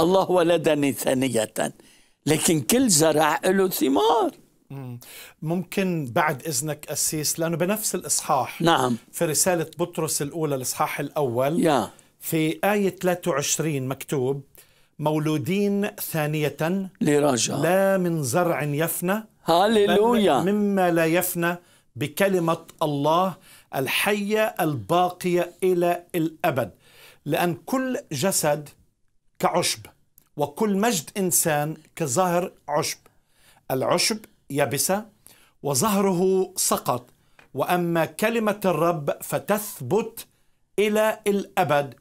الله ولدني ثانية لكن كل زرع له ثمار ممكن بعد إذنك أسيس لأنه بنفس الإصحاح نعم في رسالة بطرس الأولى الإصحاح الأول يا. في آية 23 مكتوب مولودين ثانية لرجاء لا من زرع يفنى هاليلويا مما لا يفنى بكلمة الله الحية الباقية إلى الأبد لأن كل جسد كعشب وكل مجد إنسان كظهر عشب العشب يبسة وظهره سقط وأما كلمة الرب فتثبت إلى الأبد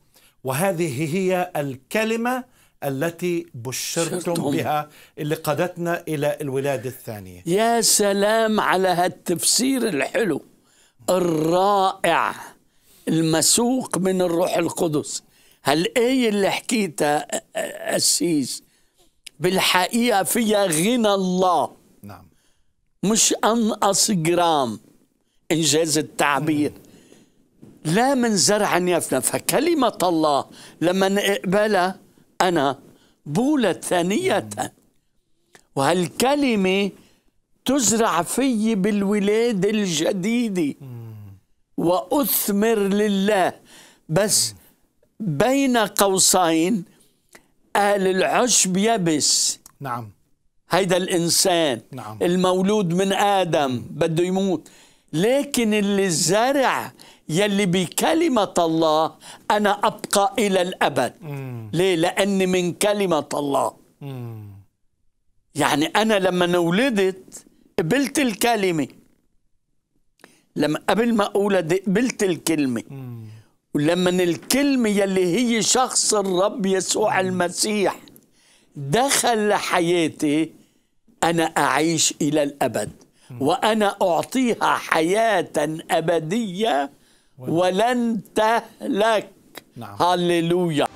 وهذه هي الكلمة التي بشرتم بها اللي قادتنا إلى الولادة الثانية يا سلام على هالتفسير الحلو الرائع المسوق من الروح القدس هالآية اللي حكيتها أسيس بالحقيقة فيها غنى الله نعم مش أنقص جرام إنجاز التعبير مم. لا من زرع يفنى فكلمة الله لما نقبلها أنا بولد ثانية نعم. وهالكلمة تزرع في بالولادة الجديدة وأثمر لله بس مم. بين قوسين أهل العشب يبس نعم هيدا الإنسان نعم. المولود من آدم بده يموت لكن اللي الزرع يلي بكلمة الله أنا أبقى إلى الأبد مم. ليه؟ لأني من كلمة الله مم. يعني أنا لما نولدت قبلت الكلمة لما قبل ما أولد قبلت الكلمة مم. ولما الكلمة يلي هي شخص الرب يسوع المسيح دخل لحياتي أنا أعيش إلى الأبد وأنا أعطيها حياة أبدية ولن تهلك نعم. هللويا